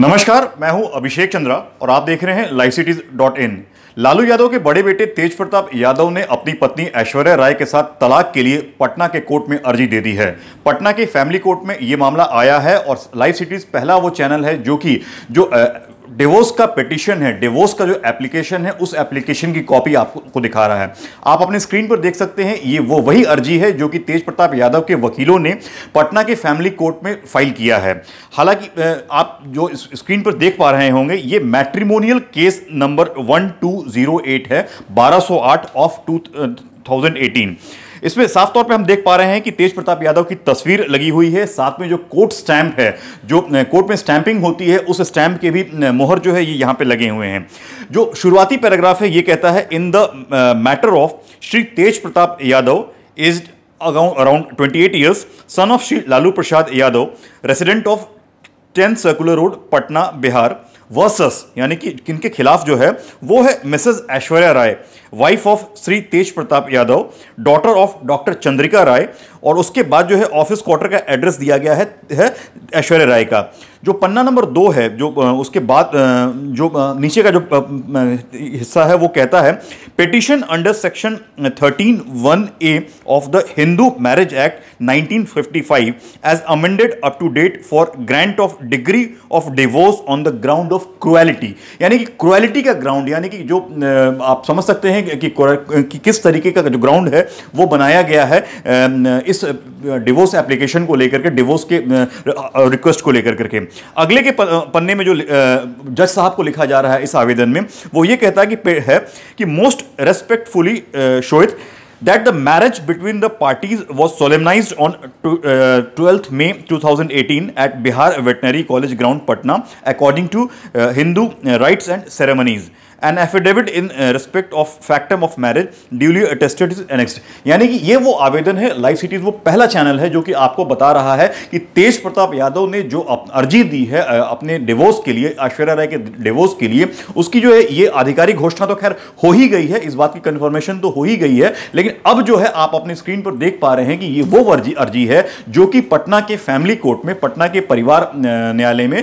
नमस्कार मैं हूं अभिषेक चंद्रा और आप देख रहे हैं live cities dot in Lalu Yadav के बड़े बेटे तेज प्रताप यादव ने अपनी पत्नी ऐश्वर्या राय के साथ तलाक के लिए पटना के कोर्ट में अर्जी दे दी है पटना के फैमिली कोर्ट में ये मामला आया है और लाइव सिटीज पहला वो चैनल है जो कि जो डिवोर्स का पिटिशन है डिवोर्स का जो एप्लीकेशन है उस एप्लीकेशन की कॉपी आपको दिखा रहा है आप अपने स्क्रीन पर देख सकते हैं ये वो वही अर्जी है जो कि तेज प्रताप यादव के वकीलों ने पटना के फैमिली कोर्ट में फाइल किया है हालांकि आप जो स्क्रीन पर देख पा रहे होंगे ये मैट्रीमोनियल केस नंबर वन है बारह ऑफ 2018 इसमें साफ तौर पे हम देख पा रहे हैं कि तेज प्रताप यादव की तस्वीर लगी हुई है साथ में जो कोर्ट स्टैंप है जो कोर्ट में स्टैंपिंग होती है उस स्टैंप के भी मोहर जो है ये यहाँ पे लगे हुए हैं जो शुरुआती पैराग्राफ है ये कहता है in the matter of Shri Tej Pratap Yadav is around twenty eight years son of Shri Lalu Prasad Yadav resident of tenth circular road Patna Bihar versus यानी कि किनके खिलाफ जो है वो है Mrs Aishwarya Rai wife of Shri Tej Pratap Yadav daughter of doctor Chandrika Rai और उसके बाद जो है ऑफिस क्वार्टर का एड्रेस दिया गया है, है ऐश्वर्य राय का जो पन्ना नंबर दो है जो उसके बाद जो नीचे का जो हिस्सा है वो कहता है petition under section thirteen one A of the Hindu marriage act 1955 as amended up to date for grant of degree of divorce on the ground of cruelty यानी कि क्रुएलिटी का ग्राउंड यानी कि जो आप समझ सकते हैं हैं कि, कि किस तरीके का जो ग्राउंड है वो बनाया गया है इस डिवोर्स एप्लीकेशन को लेकर के डिवोर्स के रिक्वेस्ट को लेकर करके अगले के पन्ने में जो जज साहब को लिखा जा रहा है इस आवेदन में वो ये कहता है कि है कि most respectfully showeth that the marriage between the parties was solemnized on to, uh, 12th May 2018 at Bihar Veterinary College ground Patna according to uh, Hindu rites and ceremonies an affidavit in respect of factum of marriage duly attested annexed यानी कि ये वो आवेदन है live cities वो पहला channel है जो कि आपको बता रहा है कि तेज प्रताप यादव ने जो अर्जी दी है अपने डिवोर्स के लिए ऐश्वर्या राय के डिवोर्स के लिए उसकी जो है ये आधिकारिक घोषणा तो खैर हो ही गई है इस बात की कंफर्मेशन तो हो ही गई है लेकिन अब जो है आप अपनी स्क्रीन पर देख पा रहे हैं कि ये वो अर्जी अर्जी है जो कि पटना के फैमिली कोर्ट में पटना के परिवार न्यायालय में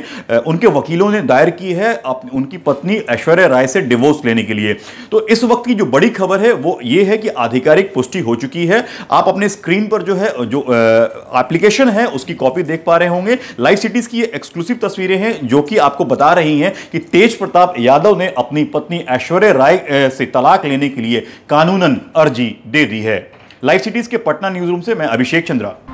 उनके वकीलों ने दायर की है उनकी पत्नी ऐश्वर्या राय से डिवोर्स लेने के लिए तो इस वक्त की जो बड़ी खबर है वो ये है कि आधिकारिक पुष्टि हो चुकी है आप अपने स्क्रीन पर जो है जो एप्लीकेशन है उसकी कॉपी देख पा रहे होंगे लाइव सिटीज की एक्सक्लूसिव तस्वीरें हैं जो कि आपको बता रही हैं कि तेज प्रताप यादव ने अपनी पत्नी ऐश्वर्य राय से तलाक लेने के लिए कानूनन अर्जी दे दी है लाइव सिटीज के पटना न्यूज रूम से मैं अभिषेक चंद्रा